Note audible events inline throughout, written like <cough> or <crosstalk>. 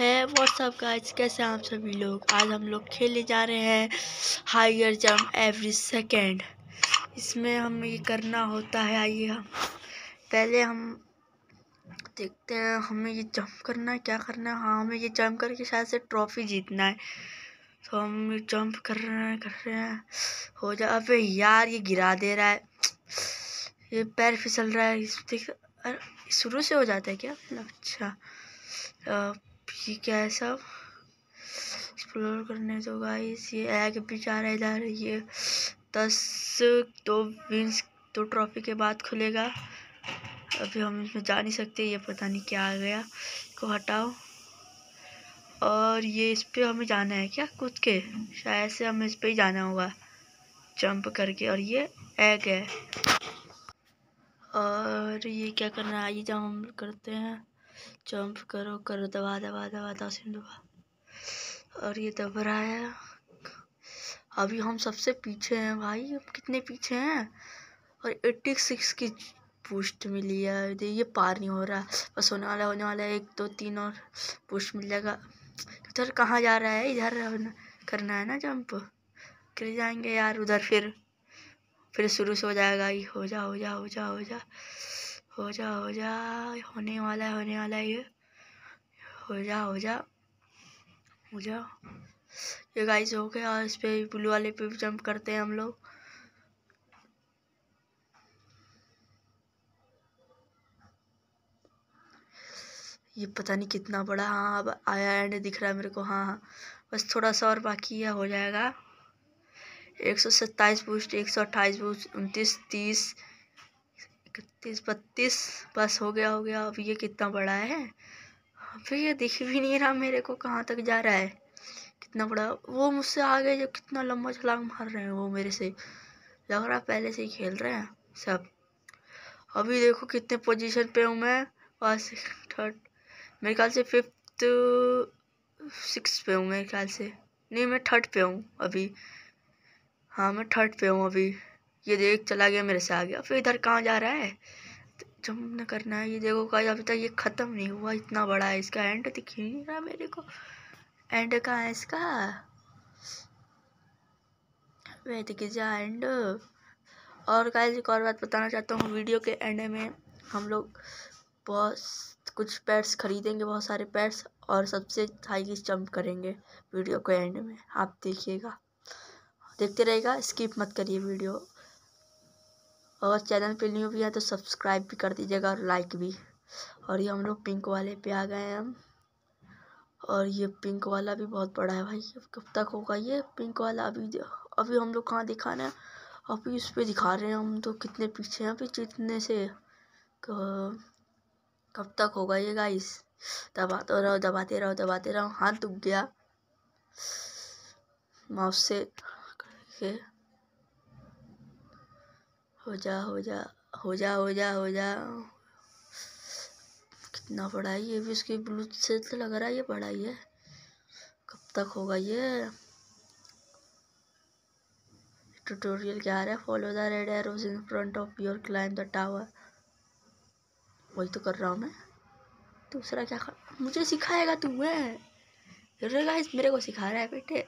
है WhatsApp guys कैसे आप सभी लोग आज हम लोग खेलने जा रहे हैं हायर जम्प एवरी सेकेंड इसमें हमें ये करना होता है आइए हम पहले हम देखते हैं हमें ये जंप करना है क्या करना है हाँ हमें ये जंप करके शायद से ट्रॉफी जीतना है तो हम जंप कर रहे हैं कर रहे हैं हो जाए अबे यार ये गिरा दे रहा है ये पैर फिसल रहा है देख शुरू से हो जाता है क्या अच्छा क्या है सब एक्सप्लोर करने तो गाइस ये एग भी जा रहा है इधर ये दस दो विंस दो ट्रॉफी के बाद खुलेगा अभी हम इसमें जा नहीं सकते ये पता नहीं क्या आ गया इसको हटाओ और ये इस पर हमें जाना है क्या कूद के शायद से हमें इस पर ही जाना होगा जंप करके और ये एग है और ये क्या करना है आइए जब हम करते हैं जंप करो करो दबा दबा दबा दस मिनट दबा और ये दब रहा है अभी हम सबसे पीछे हैं भाई हम कितने पीछे हैं और एट्टी सिक्स की पुष्ट मिली है ये पार नहीं हो रहा बस होने वाला होने वाला है एक दो तीन और पुष्ट मिल जाएगा इधर कहाँ जा रहा है इधर करना है ना जंप कर जाएंगे यार उधर फिर फिर शुरू से हो जाएगा ये हो जा हो जा हो जा हो जा हो जा हो जा होने वाला है होने वाला है ये हो जा हो जा हो जा ये गाइस हो गया और इस पे ब्लू वाले पे जंप करते हैं हम लोग ये पता नहीं कितना बड़ा हाँ अब आया एंड दिख रहा है मेरे को हाँ हाँ बस थोड़ा सा और बाकी है हो जाएगा एक सौ सत्ताईस बूस्ट एक सौ अट्ठाईस बूस्ट उनतीस तीस इकतीस बत्तीस बस हो गया हो गया अब ये कितना बड़ा है फिर तो ये दिख भी नहीं रहा मेरे को कहाँ तक जा रहा है कितना बड़ा वो मुझसे आगे जो कितना लंबा छलांग मार रहे हैं वो मेरे से लग रहा पहले से ही खेल रहे हैं सब अभी देखो कितने पोजीशन पे हूँ मैं बस थर्ड मेरे ख्याल से फिफ्थ सिक्स पे हूँ मेरे ख्याल से नहीं मैं थर्ड पे हूँ अभी हाँ मैं थर्ड पे हूँ अभी ये देख चला गया मेरे से आ गया फिर इधर कहाँ जा रहा है जम न करना है ये देखो कहा अभी तक ये ख़त्म नहीं हुआ इतना बड़ा है इसका एंड दिख ही नहीं रहा मेरे को एंड कहाँ है इसका वह दिख जा एंड और का एक और बात बताना चाहता हूँ वीडियो के एंड में हम लोग बहुत कुछ पैड्स खरीदेंगे बहुत सारे पैड्स और सबसे हाईस्ट जंप करेंगे वीडियो के एंड में आप देखिएगा देखते रहेगा स्किप मत करिए वीडियो और चैनल पे न्यू भी है तो सब्सक्राइब भी कर दीजिएगा और लाइक भी और ये हम लोग पिंक वाले पे आ गए हैं हम और ये पिंक वाला भी बहुत बड़ा है भाई कब तक होगा ये पिंक वाला अभी अभी हम लोग कहाँ दिखाना है अभी उस पर दिखा रहे हैं हम तो कितने पीछे हैं अभी जितने से कब तक होगा ये गाइस दबाते रहो दबाते रहो दबाते रहो हाथ दुख गया माउस से करके हो जा हो जा हो जा हो जा हो जा कितना पढ़ाई ये भी उसकी ब्लू से तो लग रहा है ये पढ़ाई है कब तक होगा ये ट्यूटोरियल क्या आ रहा है follow the red arrows in front of your climb the tower वही तो कर रहा हूँ मैं दूसरा क्या कर मुझे सिखाएगा तू अरे गाइस मेरे को सिखा रहा है बेटे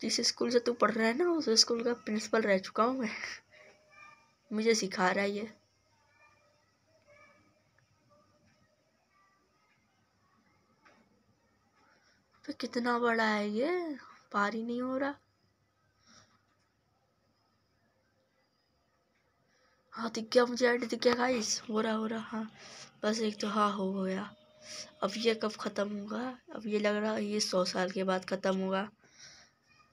जिस स्कूल से तू पढ़ रहा है ना उस स्कूल का प्रिंसिपल रह चुका हूँ मैं मुझे सिखा रहा है ये पे तो कितना बड़ा है ये पार ही नहीं हो रहा हाँ दिख गया मुझे ऐड दिख गया गाइस हो रहा हो रहा हाँ बस एक तो हाँ हो गया अब ये कब ख़त्म होगा अब ये लग रहा है ये सौ साल के बाद ख़त्म होगा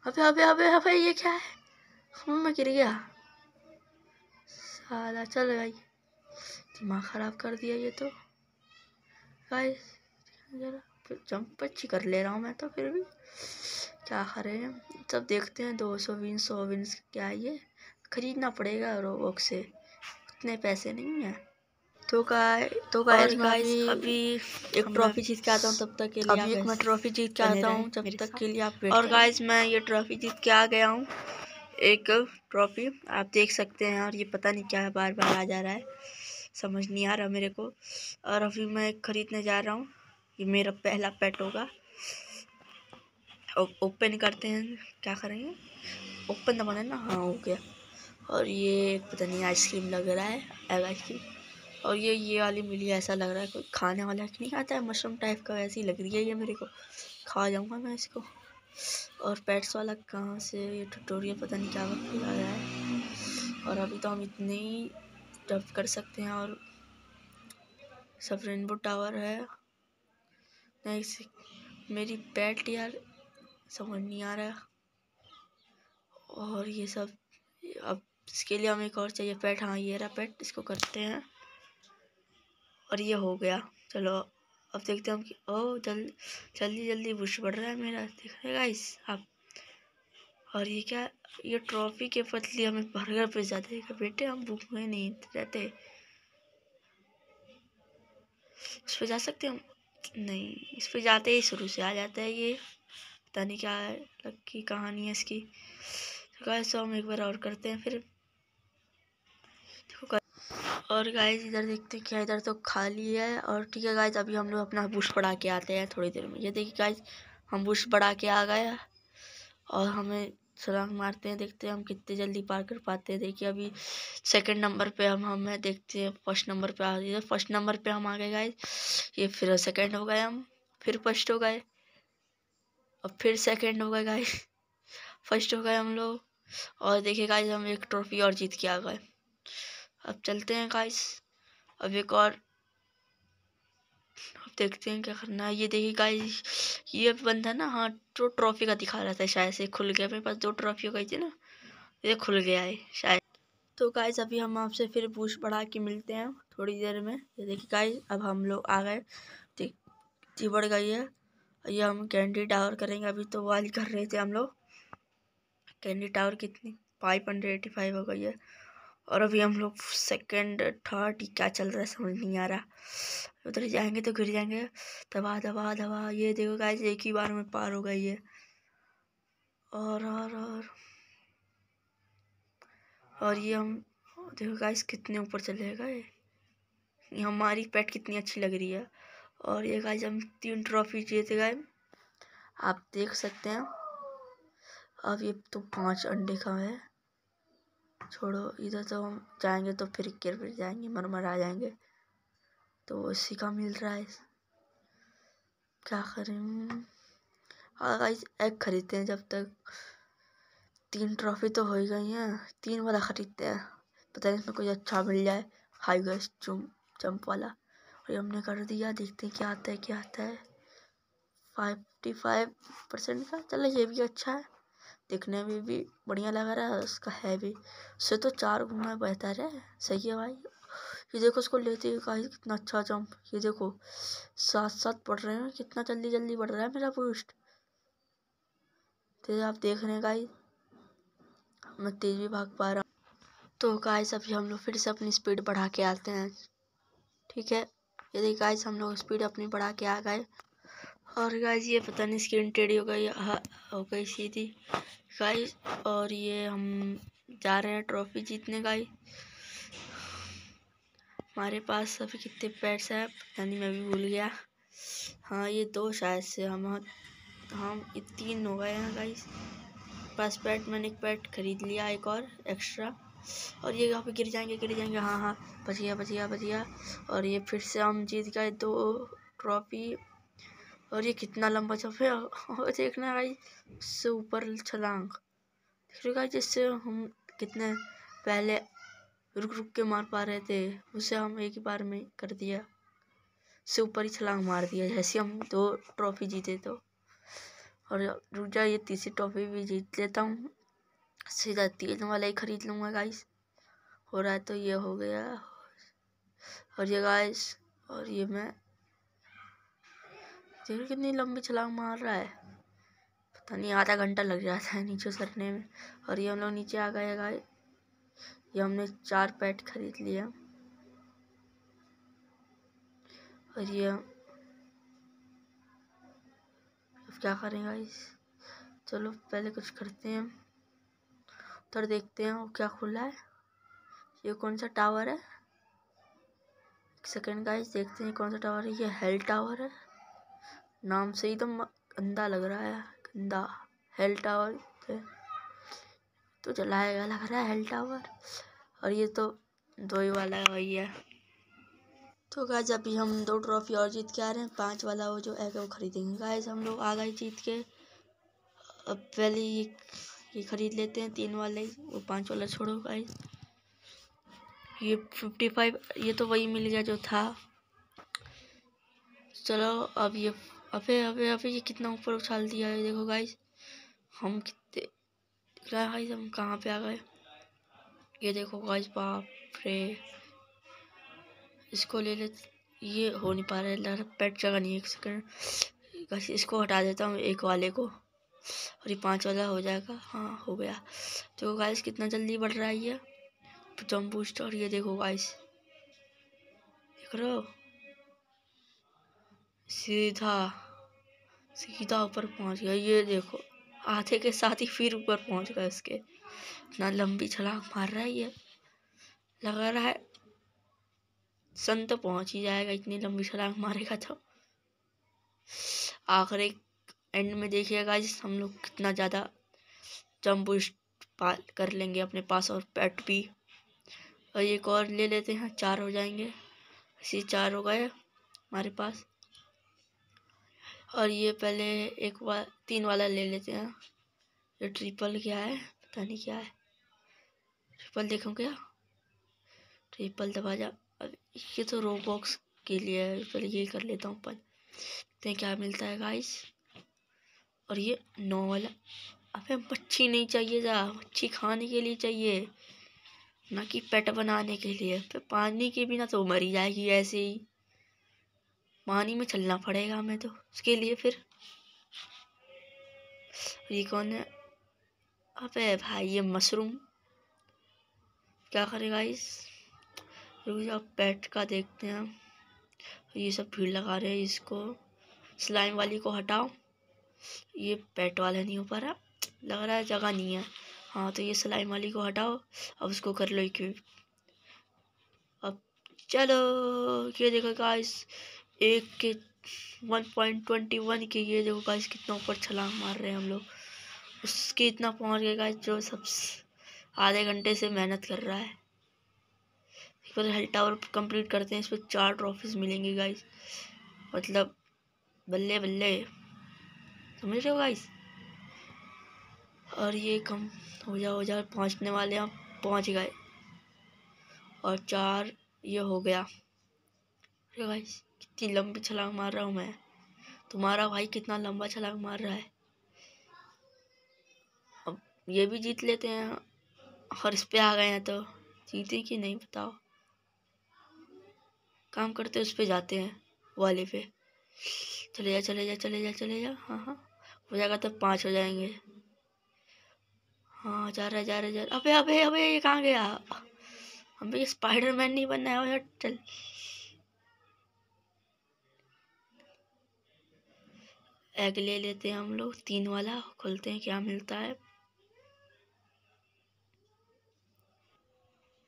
अबे अबे अबे अबे ये क्या है हाँ, मैं गिर गया साला हाँ, चल गई दिमाग ख़राब कर दिया ये तो जरा जंप अच्छी कर ले रहा हूँ मैं तो फिर भी क्या करें सब देखते हैं दो सौ विन सौ विन क्या ये ख़रीदना पड़ेगा रोबोक से उतने पैसे नहीं हैं तो गाय तो गाइस गाइस अभी एक ट्रॉफी जीत के आता हूँ तब तक के लिए अभी एक मैं ट्रॉफी जीत के आता हूँ जब तक के लिए आप और गाइस मैं ये ट्रॉफी जीत के आ गया हूँ एक ट्रॉफी आप देख सकते हैं और ये पता नहीं क्या बार बार आ जा रहा है समझ नहीं आ रहा मेरे को और अभी मैं ख़रीदने जा रहा हूँ ये मेरा पहला पेट होगा ओपन करते हैं क्या करेंगे ओपन दबाना ना हाँ हो गया और ये पता नहीं आइसक्रीम लग रहा है एग आइसक्रीम और ये ये वाली मिली ऐसा लग रहा है कोई खाने वाला नहीं खाता है मशरूम टाइप का वैसी लग रही है ये मेरे को खा जाऊँगा मैं इसको और पैट्स वाला कहाँ से ये ट्यूटोरियल पता नहीं क्या वक्त रहा है और अभी तो हम इतने ही टफ कर सकते हैं और सब रेनबो टावर है मेरी पैट यार समझ नहीं आ रहा और ये सब अब इसके लिए हमें एक और चाहिए पैट हाँ ये रहा पैट इसको करते हैं और ये हो गया चलो अब देखते हैं हम कि ओ जल्दी जल्दी जल्दी बुश बढ़ रहा है मेरा देख रहे गाइस आप और ये क्या ये ट्रॉफी के पतली हमें बर्गर पे जाते हैं बेटे हम भूख में नहीं रहते इस पर जा सकते हम नहीं इस पर जाते ही शुरू से आ जाता है ये पता नहीं क्या लग की कहानी है इसकी तो गाइस तो हम एक बार और करते हैं फिर देखो और गाइज इधर देखते हैं क्या इधर तो खाली है और ठीक है गाइज अभी हम लोग अपना बुश बढ़ा के आते हैं थोड़ी देर में ये देखिए गाइज हम बुश बढ़ा के आ गए और हमें सुरंग मारते हैं देखते हैं हम कितने जल्दी पार कर पाते हैं देखिए अभी सेकंड नंबर पे हम हमें देखते हैं फर्स्ट नंबर पे आ गए फर्स्ट नंबर पे हम आ गए गाइज ये फिर सेकंड हो गए हम फिर फर्स्ट हो गए और फिर सेकंड हो गए गाइज फर्स्ट <laughs> हो गए हम लोग और देखिए गाइज हम एक ट्रॉफी और जीत के आ गए अब चलते हैं गाइस अब एक और अब देखते हैं क्या करना है ये देखिए गाइस ये बंदा ना हाँ जो ट्रॉफी का दिखा रहा था शायद से खुल गया मेरे पास दो ट्रॉफी हो गई थी ना ये खुल गया है शायद तो गाइस अभी हम आपसे फिर पूछ बढ़ा के मिलते हैं थोड़ी देर में ये देखिए गाइस अब हम लोग आ गए बढ़ गई है ये हम कैंडी टावर करेंगे अभी तो वाली कर रहे थे हम लोग कैंडी टावर कितनी फाइव हंड्रेड एटी फाइव हो गई है और अभी हम लोग सेकंड थर्ड क्या चल रहा है समझ नहीं आ रहा उधर जाएंगे तो गिर जाएंगे दबा दबा दबा ये देखो गाइस एक ही बार में पार हो गई ये और और और और ये हम देखो गाइस कितने ऊपर चले गए ये हमारी पैट कितनी अच्छी लग रही है और ये गाइस हम तीन ट्रॉफी जीते गए आप देख सकते हैं अब ये तो पांच अंडे का है छोड़ो इधर तो हम जाएंगे तो फिर गिर फिर जाएंगे आ जाएंगे तो इसी का मिल रहा है क्या करें गाइस हाँ, एक खरीदते हैं जब तक तीन ट्रॉफी तो हो ही गई हैं तीन वाला ख़रीदते हैं पता नहीं इसमें कुछ अच्छा मिल जाए हाई गैस चुम जंप वाला और ये हमने कर दिया देखते हैं क्या आता है क्या आता है फाइफ्टी फाइव परसेंट का चलो ये भी अच्छा है दिखने में भी बढ़िया लग रहा है उसका है भी उससे तो चार गुना बेहतर है सही है भाई ये देखो उसको लेते हुए कितना अच्छा जंप ये देखो साथ साथ पढ़ रहे हैं कितना जल्दी जल्दी बढ़ रहा है मेरा पोस्ट तो आप देख रहे हैं गाई मैं तेज भी भाग पा रहा हूँ तो गाइस अभी हम लोग फिर से अपनी स्पीड बढ़ा के आते हैं ठीक है यदि गाइस हम लोग स्पीड अपनी बढ़ा के आ गए और गाइज ये पता नहीं स्क्रीन टेडी हो गई हो गई सीधी गाइज और ये हम जा रहे हैं ट्रॉफी जीतने ही हमारे पास सभी कितने पैट्स हैं पता नहीं मैं भी भूल गया हाँ ये दो शायद से हम हम तीन हो गए हैं गाइज पास पैट मैंने एक पैट खरीद लिया एक और एक्स्ट्रा और ये यहाँ पे गिर जाएंगे गिर जाएंगे हाँ हाँ बचिया बचिया बचिया और ये फिर से हम जीत गए दो ट्रॉफी और ये कितना लंबा जंप है और देखना भाई उससे ऊपर छलांग देख रहे हम कितने पहले रुक रुक के मार पा रहे थे उसे हम एक ही बार में कर दिया से ऊपर ही छलांग मार दिया जैसे हम दो ट्रॉफी जीते तो और रुक जाए ये तीसरी ट्रॉफी भी जीत लेता हूँ सीधा तीन वाला ही ख़रीद लूँगा गाइस हो रहा है तो ये हो गया और ये गाइस और ये मैं देखिए कितनी लंबी छलांग मार रहा है पता नहीं आधा घंटा लग जाता है नीचे उतरने में और ये हम लोग नीचे आ गए गाय ये हमने चार पैट खरीद लिया और ये अब क्या करें गाइस चलो पहले कुछ करते हैं उधर देखते हैं वो क्या खुला है ये कौन सा टावर है एक सेकेंड गाइस देखते हैं कौन सा टावर है ये हेल टावर है नाम से ही तो गंदा लग रहा है गंदा हेल टावर तो चलाएगा लग रहा है हेल टावर और ये तो दो ही वाला है वही है तो गाइज अभी हम दो ट्रॉफी और जीत के आ रहे हैं पांच वाला वो जो है वो खरीदेंगे गाइज हम लोग आ गए जीत के अब पहले ये ये खरीद लेते हैं तीन वाले वो पांच वाला छोड़ो गाइज ये फिफ्टी फाइव ये तो वही मिल गया जो था चलो अब ये अबे अबे अबे ये कितना ऊपर उछाल दिया है देखो गाइस हम कितने गाइस हम कहाँ पे आ गए ये देखो गाइस बाप रे इसको ले ले ये हो नहीं पा रहा है लग पेट जगह नहीं एक सेकंड गाइस इसको हटा देता हूँ एक वाले को और ये पांच वाला हो जाएगा हाँ हो गया देखो गाइस कितना जल्दी बढ़ रहा है ये जम्प और ये देखो गाइस देख रहे हो सीधा सीधा ऊपर पहुंच गया ये देखो आधे के साथ ही फिर ऊपर पहुंच गया इसके इतना लंबी छलांग मार रहा है ये लगा रहा है संत पहुंच ही जाएगा इतनी लंबी छलांग मारेगा तो एक एंड में देखिएगा जिस हम लोग कितना ज़्यादा जंप पाल कर लेंगे अपने पास और पैट भी और एक और ले लेते हैं चार हो जाएंगे इसी चार हो गए हमारे पास और ये पहले एक वा तीन वाला ले लेते हैं ये ट्रिपल क्या है पता नहीं क्या है ट्रिपल देखो क्या ट्रिपल दबा जा ये तो रोबॉक्स के लिए है पहले ये कर लेता हूँ पर देखते क्या मिलता है गाइस और ये नौ वाला अबे मच्छी नहीं चाहिए जा मच्छी खाने के लिए चाहिए ना कि पेट बनाने के लिए फिर पानी के बिना तो मरी जाएगी ऐसे ही पानी में चलना पड़ेगा हमें तो उसके लिए फिर ये कौन है अबे भाई ये मशरूम क्या करेगा इस पेट का देखते हैं ये सब भीड़ लगा रहे हैं इसको स्लाइम वाली को हटाओ ये पेट वाला नहीं हो पा रहा लग रहा है जगह नहीं है हाँ तो ये स्लाइम वाली को हटाओ अब उसको कर लो इक्विप अब चलो ये देखो गाइस एक के वन पॉइंट ट्वेंटी वन के ये देखो गाइस कितना ऊपर छलांग मार रहे हैं हम लोग उसके इतना पहुंच गए गाइस जो सब आधे घंटे से मेहनत कर रहा है एक बार हेल टावर कंप्लीट करते हैं इस पर चार ट्रॉफीज मिलेंगी गाइस मतलब बल्ले बल्ले समझ रहे हो गाइस और ये कम हो जाओ हो जाओ पहुँचने वाले आप पहुँच गए और चार ये हो गया गाइस की लंबी छलांग मार रहा हूँ मैं तुम्हारा भाई कितना लंबा छलांग मार रहा है अब ये भी जीत लेते हैं और इस पर आ गए हैं तो जीते कि नहीं बताओ काम करते उस पर जाते हैं वाले पे चले जा चले जा चले जा चले जा हाँ हाँ हो जाएगा तब तो पाँच हो जाएंगे हाँ जा रहा जा रहा जा रहा अबे अबे अबे ये कहाँ गया हमें स्पाइडर मैन नहीं बनना है चल एग ले लेते हैं हम लोग तीन वाला खोलते हैं क्या मिलता है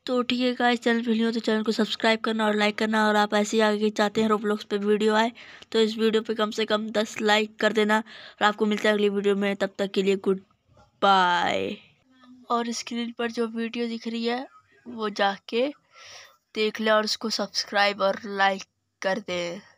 तो ठीक है गाइस चैनल हो तो चैनल को सब्सक्राइब करना और लाइक करना और आप ऐसे ही आगे चाहते हैं रोब्लॉक्स पे वीडियो आए तो इस वीडियो पे कम से कम दस लाइक कर देना और आपको मिलता है अगली वीडियो में तब तक के लिए गुड बाय और स्क्रीन पर जो वीडियो दिख रही है वो जाके देख लें और उसको सब्सक्राइब और लाइक कर दें